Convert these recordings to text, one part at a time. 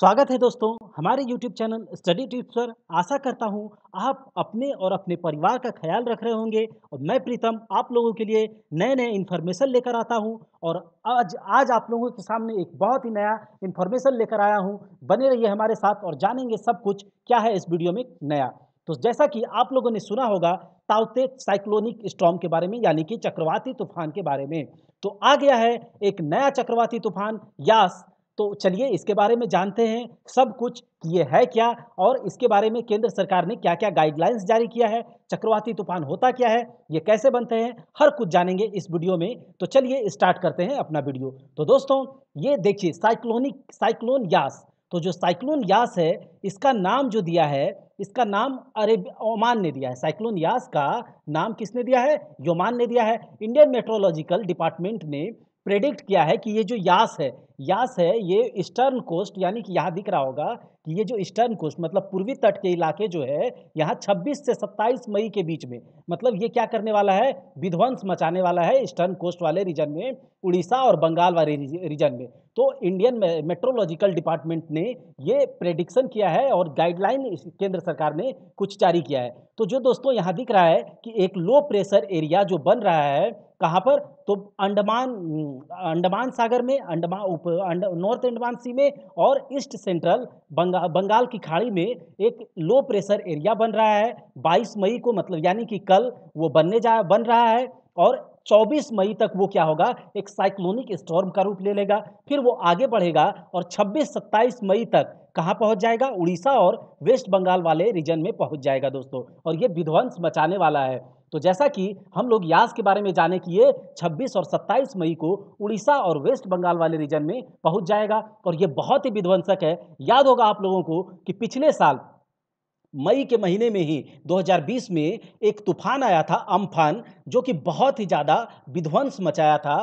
स्वागत है दोस्तों हमारे YouTube चैनल स्टडी टिप्स पर आशा करता हूँ आप अपने और अपने परिवार का ख्याल रख रहे होंगे और मैं प्रीतम आप लोगों के लिए नए नए इन्फॉर्मेशन लेकर आता हूँ और आज आज आप लोगों के सामने एक बहुत ही नया इन्फॉर्मेशन लेकर आया हूँ बने रहिए हमारे साथ और जानेंगे सब कुछ क्या है इस वीडियो में नया तो जैसा कि आप लोगों ने सुना होगा ताउते साइक्लोनिक स्टॉम के बारे में यानी कि चक्रवाती तूफान के बारे में तो आ गया है एक नया चक्रवाती तूफान यास तो चलिए इसके बारे में जानते हैं सब कुछ ये है क्या और इसके बारे में केंद्र सरकार ने क्या क्या गाइडलाइंस जारी किया है चक्रवाती तूफान होता क्या है ये कैसे बनते हैं हर कुछ जानेंगे इस वीडियो में तो चलिए स्टार्ट करते हैं अपना वीडियो तो दोस्तों ये देखिए साइक्लोनिक साइक्लोन यास तो जो साइक्लोन यास है इसका नाम जो दिया है इसका नाम अरेब ओमान ने दिया है साइक्लोन यास का नाम किसने दिया है योमान ने दिया है इंडियन मेट्रोलॉजिकल डिपार्टमेंट ने प्रेडिक्ट किया है कि ये जो यास है यास है ये ईस्टर्न कोस्ट यानी कि यहाँ दिख रहा होगा कि ये जो ईस्टर्न कोस्ट मतलब पूर्वी तट के इलाके जो है यहाँ 26 से 27 मई के बीच में मतलब ये क्या करने वाला है विध्वंस मचाने वाला है ईस्टर्न कोस्ट वाले रीजन में उड़ीसा और बंगाल वाले रीजन में तो इंडियन मेट्रोलॉजिकल डिपार्टमेंट ने ये प्रेडिक्शन किया है और गाइडलाइन केंद्र सरकार ने कुछ जारी किया है तो जो दोस्तों यहाँ दिख रहा है कि एक लो प्रेशर एरिया जो बन रहा है कहाँ पर तो अंडमान अंडमान सागर में अंडमान उप नॉर्थ अंडमान सी में और ईस्ट सेंट्रल बंगा, बंगाल की खाड़ी में एक लो प्रेशर एरिया बन रहा है 22 मई को मतलब यानी कि कल वो बनने जा बन रहा है और 24 मई तक वो क्या होगा एक साइक्लोनिक स्टॉर्म का रूप ले लेगा फिर वो आगे बढ़ेगा और 26-27 मई तक कहाँ पहुँच जाएगा उड़ीसा और वेस्ट बंगाल वाले रीजन में पहुँच जाएगा दोस्तों और ये विध्वंस मचाने वाला है तो जैसा कि हम लोग यास के बारे में जाने कि ये 26 और 27 मई को उड़ीसा और वेस्ट बंगाल वाले रीजन में पहुंच जाएगा और ये बहुत ही विध्वंसक है याद होगा आप लोगों को कि पिछले साल मई के महीने में ही 2020 में एक तूफान आया था अम्फान जो कि बहुत ही ज़्यादा विध्वंस मचाया था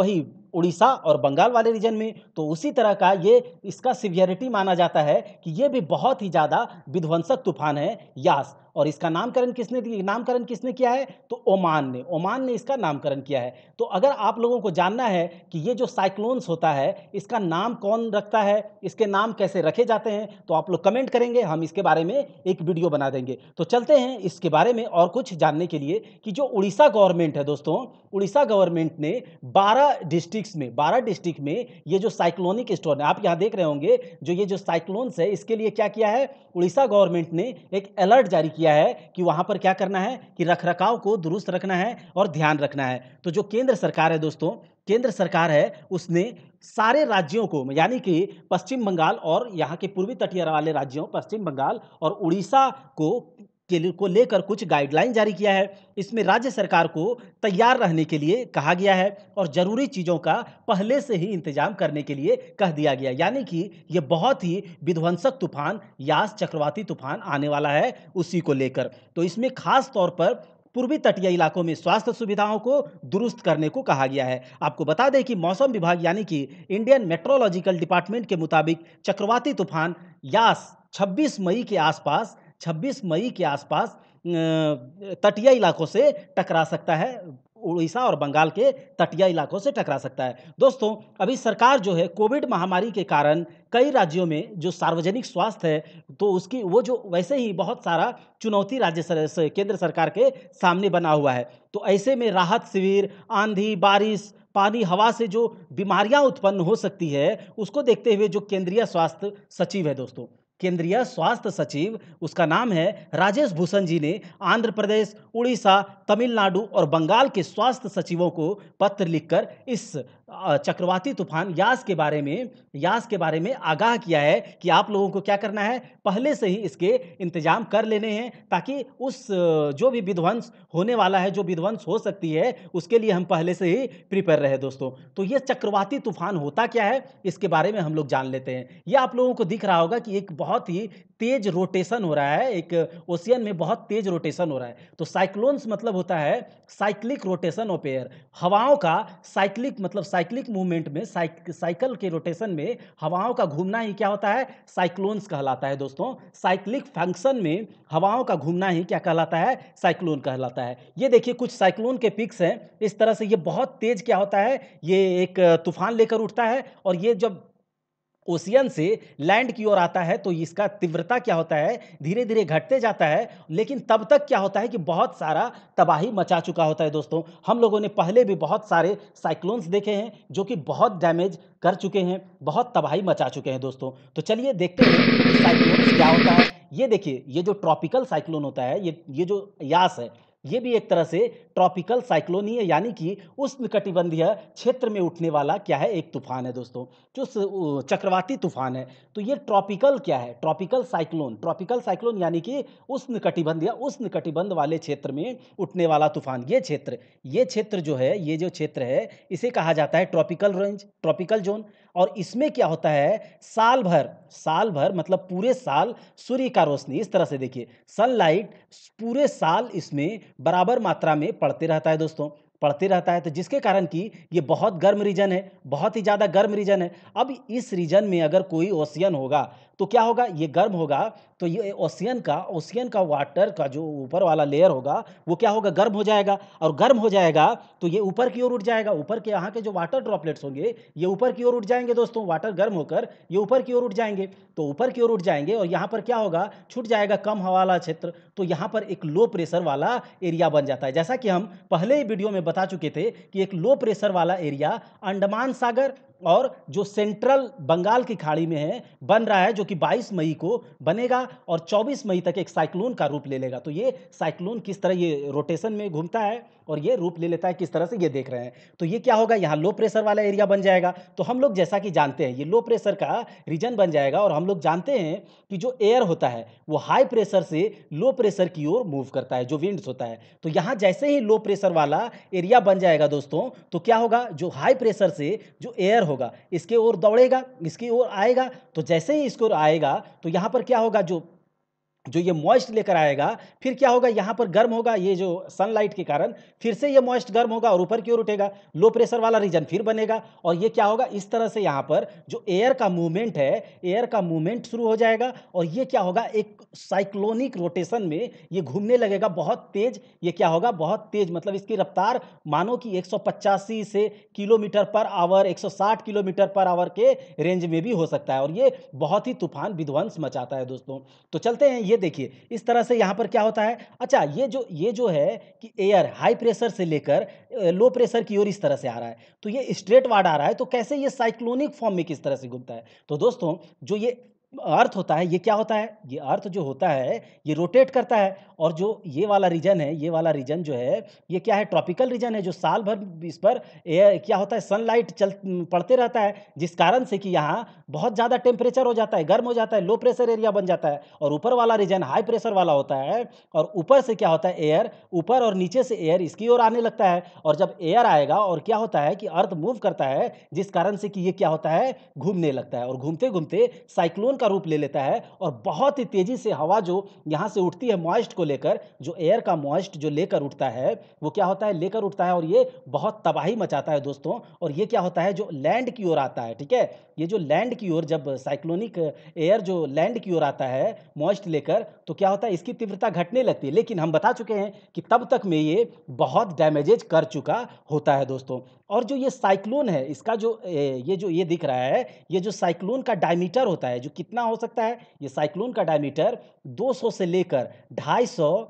वही उड़ीसा और बंगाल वाले रीजन में तो उसी तरह का ये इसका सिवियरिटी माना जाता है कि ये भी बहुत ही ज़्यादा विध्वंसक तूफान है यास और इसका नामकरण किसने नामकरण किसने किया है तो ओमान ने ओमान ने इसका नामकरण किया है तो अगर आप लोगों को जानना है कि ये जो साइक्लोन्स होता है इसका नाम कौन रखता है इसके नाम कैसे रखे जाते हैं तो आप लोग कमेंट करेंगे हम इसके बारे में एक वीडियो बना देंगे तो चलते हैं इसके बारे में और कुछ जानने के लिए कि जो उड़ीसा गवर्नमेंट है दोस्तों उड़ीसा गवर्नमेंट ने बारह डिस्ट्रिक्ट में बारह डिस्ट्रिक्ट में ये जो साइक्लोनिक स्टोन है आप यहाँ देख रहे होंगे जो ये जो साइक्लोन्स है इसके लिए क्या किया है उड़ीसा गवर्नमेंट ने एक अलर्ट जारी किया किया है कि वहां पर क्या करना है कि रख रखाव को दुरुस्त रखना है और ध्यान रखना है तो जो केंद्र सरकार है दोस्तों केंद्र सरकार है उसने सारे राज्यों को यानी कि पश्चिम बंगाल और यहाँ के पूर्वी तटीय वाले राज्यों पश्चिम बंगाल और उड़ीसा को के को लेकर कुछ गाइडलाइन जारी किया है इसमें राज्य सरकार को तैयार रहने के लिए कहा गया है और ज़रूरी चीज़ों का पहले से ही इंतजाम करने के लिए कह दिया गया यानी कि ये बहुत ही विध्वंसक तूफान यास चक्रवाती तूफान आने वाला है उसी को लेकर तो इसमें खास तौर पर पूर्वी तटीय इलाकों में स्वास्थ्य सुविधाओं को दुरुस्त करने को कहा गया है आपको बता दें कि मौसम विभाग यानी कि इंडियन मेट्रोलॉजिकल डिपार्टमेंट के मुताबिक चक्रवाती तूफान यास 26 मई के आसपास 26 मई के आसपास तटीय इलाकों से टकरा सकता है उड़ीसा और बंगाल के तटीय इलाकों से टकरा सकता है दोस्तों अभी सरकार जो है कोविड महामारी के कारण कई राज्यों में जो सार्वजनिक स्वास्थ्य है तो उसकी वो जो वैसे ही बहुत सारा चुनौती राज्य सर, केंद्र सरकार के सामने बना हुआ है तो ऐसे में राहत शिविर आंधी बारिश पानी हवा से जो बीमारियां उत्पन्न हो सकती है उसको देखते हुए जो केंद्रीय स्वास्थ्य सचिव है दोस्तों केंद्रीय स्वास्थ्य सचिव उसका नाम है राजेश भूषण जी ने आंध्र प्रदेश उड़ीसा तमिलनाडु और बंगाल के स्वास्थ्य सचिवों को पत्र लिखकर इस चक्रवाती तूफान यास के बारे में यास के बारे में आगाह किया है कि आप लोगों को क्या करना है पहले से ही इसके इंतजाम कर लेने हैं ताकि उस जो भी विध्वंस होने वाला है जो विध्वंस हो सकती है उसके लिए हम पहले से ही प्रिपेयर रहे दोस्तों तो ये चक्रवाती तूफान होता क्या है इसके बारे में हम लोग जान लेते हैं ये आप लोगों को दिख रहा होगा कि एक बहुत बहुत ही तेज रोटेशन हो रहा है एक ओशियन में बहुत तेज रोटेशन हो रहा है तो साइक्लोन्स मतलब होता है साइक्लिक रोटेशन ऑफ एयर हवाओं का साइक्लिक मतलब साइक्लिक मूवमेंट में साइकिल के रोटेशन में हवाओं का घूमना ही क्या होता है साइक्लोन्स कहलाता है दोस्तों साइक्लिक फंक्शन में हवाओं का घूमना ही क्या कहलाता है साइक्लोन कहलाता है ये देखिए कुछ साइक्लोन के पिक्स हैं इस तरह से ये बहुत तेज क्या होता है ये एक तूफान लेकर उठता है और ये जब ओशियन से लैंड की ओर आता है तो इसका तीव्रता क्या होता है धीरे धीरे घटते जाता है लेकिन तब तक क्या होता है कि बहुत सारा तबाही मचा चुका होता है दोस्तों हम लोगों ने पहले भी बहुत सारे साइक्लोन्स देखे हैं जो कि बहुत डैमेज कर चुके हैं बहुत तबाही मचा चुके हैं दोस्तों तो चलिए देखते हैं साइक्लोन्स क्या होता है ये देखिए ये जो ट्रॉपिकल साइक्लोन होता है ये ये जो यास है ये भी एक तरह से ट्रॉपिकल साइक्लोनी है यानी कि उष्ण कटिबंधीय क्षेत्र में उठने वाला क्या है एक तूफान है दोस्तों जो चक्रवाती तूफान है तो ये ट्रॉपिकल क्या है ट्रॉपिकल साइक्लोन ट्रॉपिकल साइक्लोन यानी कि उष्ण कटिबंधीय उष्ण कटिबंध वाले क्षेत्र में उठने वाला तूफान ये क्षेत्र ये क्षेत्र जो है ये जो क्षेत्र है इसे कहा जाता है ट्रॉपिकल रेंज ट्रॉपिकल जोन और इसमें क्या होता है साल भर साल भर मतलब पूरे साल सूर्य का रोशनी इस तरह से देखिए सनलाइट पूरे साल इसमें बराबर मात्रा में पड़ते रहता है दोस्तों पड़ते रहता है तो जिसके कारण कि ये बहुत गर्म रीजन है बहुत ही ज़्यादा गर्म रीजन है अब इस रीजन में अगर कोई ओशियन होगा तो क्या होगा ये गर्म होगा तो ये ओशियन का ओशियन का वाटर का जो ऊपर वाला लेयर होगा वो क्या होगा गर्म हो जाएगा और गर्म हो जाएगा तो ये ऊपर की ओर उठ जाएगा ऊपर के यहाँ के जो वाटर ड्रॉपलेट्स होंगे ये ऊपर की ओर उठ जाएंगे दोस्तों वाटर गर्म होकर ये ऊपर की ओर उठ जाएंगे तो ऊपर की ओर उठ जाएंगे और यहाँ पर क्या होगा छूट जाएगा कम हवा वाला क्षेत्र तो यहाँ पर एक लो प्रेशर वाला एरिया बन जाता है जैसा कि हम पहले ही वीडियो में बता चुके थे कि एक लो प्रेशर वाला एरिया अंडमान सागर और जो सेंट्रल बंगाल की खाड़ी में है बन रहा है जो कि 22 मई को बनेगा और 24 मई तक एक साइक्लोन का रूप ले लेगा तो ये साइक्लोन किस तरह ये रोटेशन में घूमता है और ये रूप ले लेता है किस तरह से ये देख रहे हैं तो ये क्या होगा यहाँ लो प्रेशर वाला एरिया बन जाएगा तो हम लोग जैसा कि जानते हैं ये लो प्रेशर का रीजन बन जाएगा और हम लोग जानते हैं कि जो एयर होता है वो हाई प्रेशर से लो प्रेशर की ओर मूव करता है जो विंड्स होता है तो यहाँ जैसे ही लो प्रेशर वाला एरिया बन जाएगा दोस्तों तो क्या होगा जो हाई प्रेशर से जो एयर होगा इसके ओर दौड़ेगा इसकी ओर आएगा तो जैसे ही ओर आएगा तो यहाँ पर क्या होगा जो जो ये मॉइस्ट लेकर आएगा फिर क्या होगा यहाँ पर गर्म होगा ये जो सनलाइट के कारण फिर से ये मॉइस्ट गर्म होगा और ऊपर की ओर उठेगा लो प्रेशर वाला रीजन फिर बनेगा और ये क्या होगा इस तरह से यहाँ पर जो एयर का मूवमेंट है एयर का मूवमेंट शुरू हो जाएगा और ये क्या होगा एक साइक्लोनिक रोटेशन में ये घूमने लगेगा बहुत तेज ये क्या होगा बहुत तेज मतलब इसकी रफ्तार मानो कि एक से किलोमीटर पर आवर एक किलोमीटर पर आवर के रेंज में भी हो सकता है और ये बहुत ही तूफान विध्वंस मचाता है दोस्तों तो चलते हैं ये ये देखिए इस तरह से यहाँ पर क्या होता है अच्छा ये जो ये जो है कि एयर हाई प्रेशर से लेकर लो प्रेशर की ओर इस तरह से आ रहा है तो ये स्ट्रेट वार्ड आ रहा है तो कैसे ये साइक्लोनिक फॉर्म में किस तरह से घूमता है तो दोस्तों जो ये अर्थ होता है ये क्या होता है ये अर्थ जो होता है ये रोटेट करता है और जो ये वाला रीजन है ये वाला रीजन जो है ये क्या है ट्रॉपिकल रीजन है जो साल भर इस पर क्या होता है सनलाइट चल पड़ते रहता है जिस कारण से कि यहाँ बहुत ज़्यादा टेम्परेचर हो जाता है गर्म हो जाता है लो प्रेशर एरिया बन जाता है और ऊपर वाला रीजन हाई प्रेशर वाला होता है और ऊपर से क्या होता है एयर ऊपर और नीचे से एयर इसकी ओर आने लगता है और जब एयर आएगा और क्या होता है कि अर्थ मूव करता है जिस कारण से कि ये क्या होता है घूमने लगता है और घूमते घूमते साइक्लोन का रूप ले लेता है और बहुत ही तेजी से हवा जो यहाँ से उठती है मॉइस्ट को लेकर जो एयर का मॉइस्ट जो लेकर उठता है वो क्या होता है लेकर उठता है और ये बहुत तबाही मचाता है दोस्तों और ये क्या होता है जो लैंड की ओर आता है ठीक है ये जो लैंड की ओर जब साइक्लोनिक एयर जो लैंड की ओर आता है मॉइस्ट लेकर तो क्या होता है इसकी तीव्रता घटने लगती है लेकिन हम बता चुके हैं कि तब तक में ये बहुत डैमेजेज कर चुका होता है दोस्तों और जो ये साइक्लोन है इसका जो ये जो ये दिख रहा है ये जो साइक्लोन का डायमीटर होता है जो कि कितना हो सकता है ये साइक्लोन का डायमीटर 200 से लेकर 250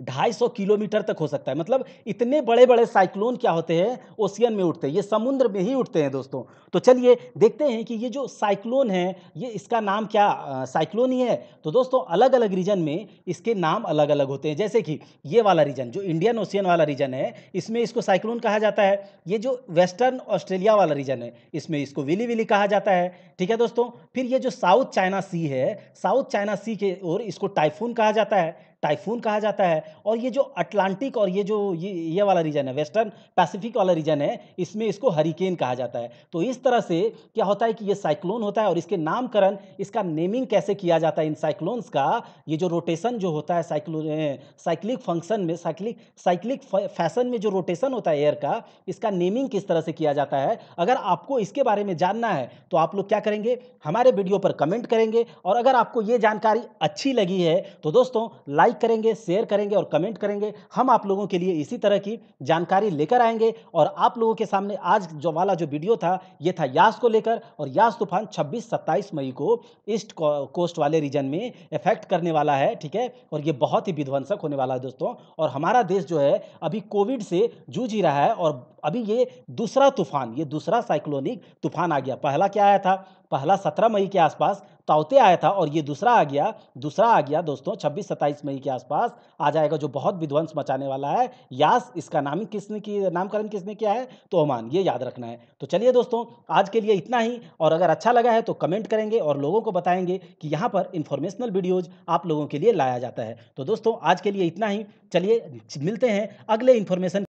ढाई सौ किलोमीटर तक हो सकता है मतलब इतने बड़े बड़े साइक्लोन क्या होते हैं ओशियन में उठते हैं ये समुद्र में ही उठते हैं दोस्तों तो चलिए देखते हैं कि ये जो साइक्लोन है ये इसका नाम क्या साइक्लोन ही है तो दोस्तों अलग अलग रीजन में इसके नाम अलग अलग होते हैं जैसे कि ये वाला रीजन जो इंडियन ओशियन वाला रीजन है इसमें इसको साइक्लोन कहा जाता है ये जो वेस्टर्न ऑस्ट्रेलिया वाला रीजन है इसमें इसको विली विली कहा जाता है ठीक है दोस्तों फिर ये जो साउथ चाइना सी है साउथ चाइना सी के ओर इसको टाइफून कहा जाता है टाइफून कहा जाता है और ये जो अटलांटिक और ये जो ये ये वाला रीजन है वेस्टर्न पैसिफिक वाला रीजन है इसमें इसको हरिकेन कहा जाता है तो इस तरह से क्या होता है कि ये साइक्लोन होता है और इसके नामकरण इसका नेमिंग कैसे किया जाता है इन साइक्लोन्स का ये जो रोटेशन जो होता है साइक्लो साइक्लिक फंक्शन में साइक्लिक साइक्लिक फैशन में जो रोटेशन होता है एयर का इसका नेमिंग किस तरह से किया जाता है अगर आपको इसके बारे में जानना है तो आप लोग क्या करेंगे हमारे वीडियो पर कमेंट करेंगे और अगर आपको ये जानकारी अच्छी लगी है तो दोस्तों लाइक लाइक करेंगे शेयर करेंगे और कमेंट करेंगे हम आप लोगों के लिए इसी तरह की जानकारी लेकर आएंगे और आप लोगों के सामने आज जो वाला जो वीडियो था ये था यास को लेकर और यास तूफान 26-27 मई को ईस्ट कोस्ट वाले रीजन में इफेक्ट करने वाला है ठीक है और ये बहुत ही विध्वंसक होने वाला है दोस्तों और हमारा देश जो है अभी कोविड से जूझ ही रहा है और अभी ये दूसरा तूफान ये दूसरा साइक्लोनिक तूफान आ गया पहला क्या आया था पहला सत्रह मई के आसपास तावते आया था और ये दूसरा आ गया दूसरा आ गया दोस्तों छब्बीस सत्ताईस मई के आसपास आ जाएगा जो बहुत विध्वंस मचाने वाला है यास इसका नाम किसने की नामकरण किसने किया है तो ओमान ये याद रखना है तो चलिए दोस्तों आज के लिए इतना ही और अगर अच्छा लगा है तो कमेंट करेंगे और लोगों को बताएंगे कि यहाँ पर इन्फॉर्मेशनल वीडियोज आप लोगों के लिए लाया जाता है तो दोस्तों आज के लिए इतना ही चलिए मिलते हैं अगले इन्फॉर्मेशन